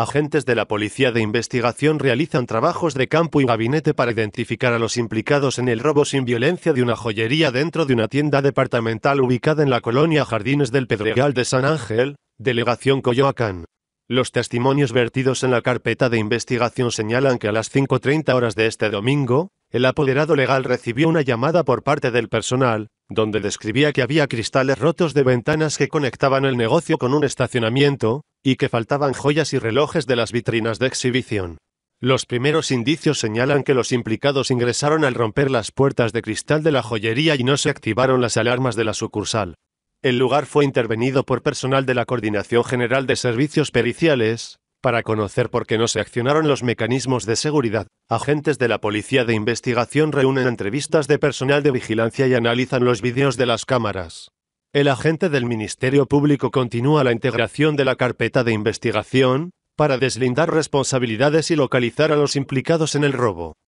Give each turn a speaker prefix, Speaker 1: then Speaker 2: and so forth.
Speaker 1: Agentes de la Policía de Investigación realizan trabajos de campo y gabinete para identificar a los implicados en el robo sin violencia de una joyería dentro de una tienda departamental ubicada en la colonia Jardines del Pedregal de San Ángel, Delegación Coyoacán. Los testimonios vertidos en la carpeta de investigación señalan que a las 5.30 horas de este domingo, el apoderado legal recibió una llamada por parte del personal, donde describía que había cristales rotos de ventanas que conectaban el negocio con un estacionamiento, y que faltaban joyas y relojes de las vitrinas de exhibición. Los primeros indicios señalan que los implicados ingresaron al romper las puertas de cristal de la joyería y no se activaron las alarmas de la sucursal. El lugar fue intervenido por personal de la Coordinación General de Servicios Periciales, para conocer por qué no se accionaron los mecanismos de seguridad. Agentes de la Policía de Investigación reúnen entrevistas de personal de vigilancia y analizan los vídeos de las cámaras. El agente del Ministerio Público continúa la integración de la carpeta de investigación, para deslindar responsabilidades y localizar a los implicados en el robo.